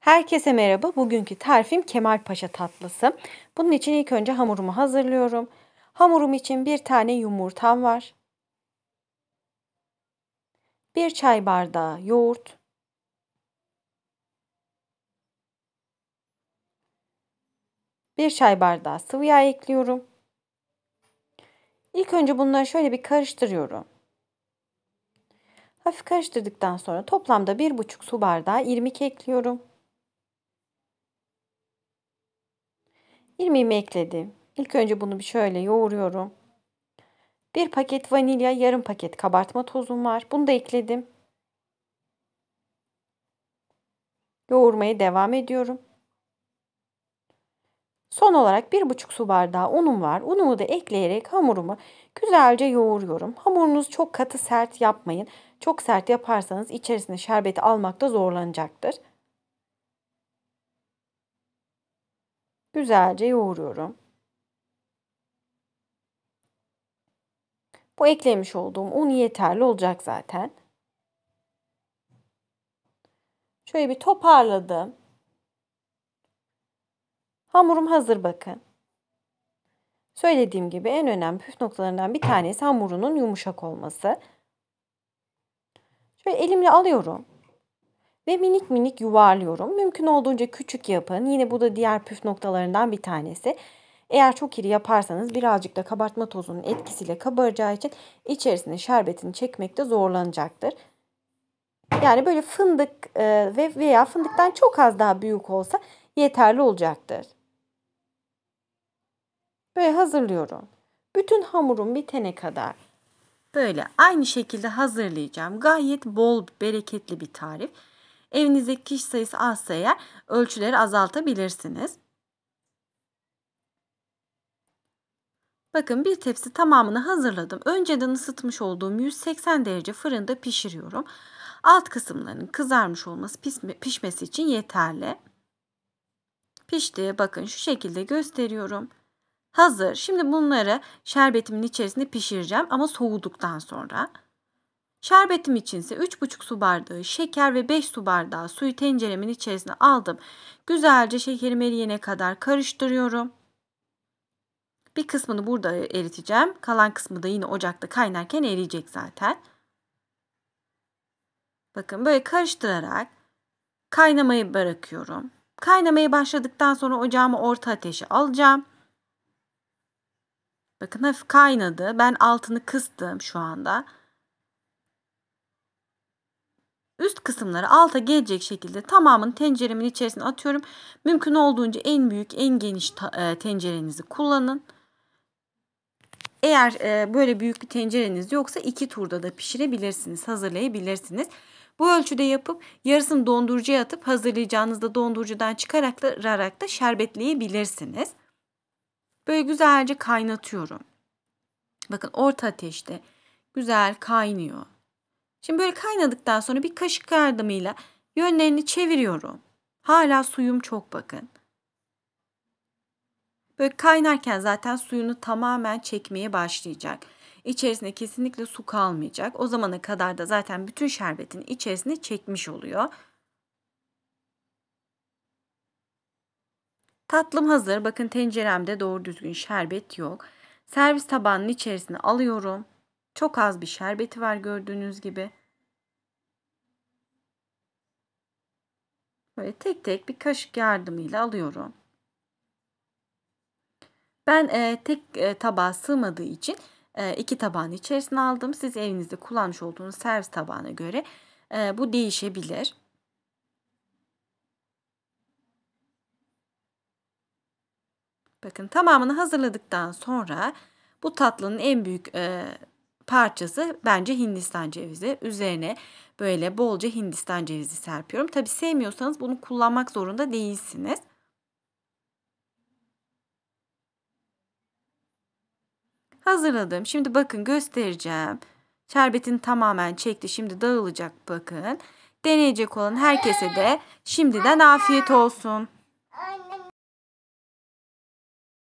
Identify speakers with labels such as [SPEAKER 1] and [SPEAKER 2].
[SPEAKER 1] Herkese merhaba. Bugünkü tarifim Kemal Paşa tatlısı. Bunun için ilk önce hamurumu hazırlıyorum. Hamurum için bir tane yumurtam var. Bir çay bardağı yoğurt. Bir çay bardağı sıvı yağ ekliyorum. İlk önce bunları şöyle bir karıştırıyorum. Hafif karıştırdıktan sonra toplamda 1,5 su bardağı irmik ekliyorum. irmiğimi ekledim. İlk önce bunu bir şöyle yoğuruyorum. Bir paket vanilya, yarım paket kabartma tozum var. Bunu da ekledim. Yoğurmaya devam ediyorum. Son olarak 1,5 su bardağı unum var. Unumu da ekleyerek hamurumu güzelce yoğuruyorum. Hamurunuz çok katı sert yapmayın. Çok sert yaparsanız içerisinde şerbeti almakta zorlanacaktır. Güzelce yoğuruyorum. Bu eklemiş olduğum un yeterli olacak zaten. Şöyle bir toparladım. Hamurum hazır bakın. Söylediğim gibi en önemli püf noktalarından bir tanesi hamurunun yumuşak olması. Şöyle elimle alıyorum ve minik minik yuvarlıyorum. Mümkün olduğunca küçük yapın. Yine bu da diğer püf noktalarından bir tanesi. Eğer çok iri yaparsanız birazcık da kabartma tozunun etkisiyle kabaracağı için içerisine şerbetini çekmekte zorlanacaktır. Yani böyle fındık e, ve veya fındıktan çok az daha büyük olsa yeterli olacaktır. Böyle hazırlıyorum. Bütün hamurum bitene kadar böyle aynı şekilde hazırlayacağım. Gayet bol, bereketli bir tarif. Evinizdeki kişi sayısı azsa eğer ölçüleri azaltabilirsiniz. Bakın bir tepsi tamamını hazırladım. Önceden ısıtmış olduğum 180 derece fırında pişiriyorum. Alt kısımlarının kızarmış olması pişmesi için yeterli. Pişti. Bakın şu şekilde gösteriyorum. Hazır. Şimdi bunları şerbetimin içerisinde pişireceğim ama soğuduktan sonra. Şerbetim içinse 3,5 su bardağı şeker ve 5 su bardağı suyu tenceremin içerisine aldım. Güzelce şekerimi eriyene kadar karıştırıyorum. Bir kısmını burada eriteceğim. Kalan kısmı da yine ocakta kaynarken eriyecek zaten. Bakın böyle karıştırarak kaynamayı bırakıyorum. Kaynamaya başladıktan sonra ocağımı orta ateşe alacağım. Bakın hafif kaynadı. Ben altını kıstım şu anda üst kısımları alta gelecek şekilde tamamını tenceremin içerisine atıyorum. Mümkün olduğunca en büyük en geniş e, tencerenizi kullanın. Eğer e, böyle büyük bir tencereniz yoksa iki turda da pişirebilirsiniz, hazırlayabilirsiniz. Bu ölçüde yapıp yarısını dondurucuya atıp hazırlayacağınızda dondurucudan çıkararak da şerbetleyebilirsiniz. Böyle güzelce kaynatıyorum. Bakın orta ateşte güzel kaynıyor. Şimdi böyle kaynadıktan sonra bir kaşık yardımıyla yönlerini çeviriyorum. Hala suyum çok bakın. Böyle kaynarken zaten suyunu tamamen çekmeye başlayacak. İçerisinde kesinlikle su kalmayacak. O zamana kadar da zaten bütün şerbetin içerisine çekmiş oluyor. Tatlım hazır. Bakın tenceremde doğru düzgün şerbet yok. Servis tabağının içerisine alıyorum. Çok az bir şerbeti var gördüğünüz gibi. Böyle tek tek bir kaşık yardımıyla alıyorum. Ben e, tek e, tabağa sığmadığı için e, iki tabağın içerisine aldım. Siz evinizde kullanmış olduğunuz servis tabağına göre e, bu değişebilir. Bakın tamamını hazırladıktan sonra bu tatlının en büyük e, parçası bence Hindistan cevizi. Üzerine böyle bolca Hindistan cevizi serpiyorum. Tabi sevmiyorsanız bunu kullanmak zorunda değilsiniz. Hazırladım. Şimdi bakın göstereceğim. Şerbetini tamamen çekti. Şimdi dağılacak bakın. Deneyecek olan herkese de şimdiden afiyet olsun.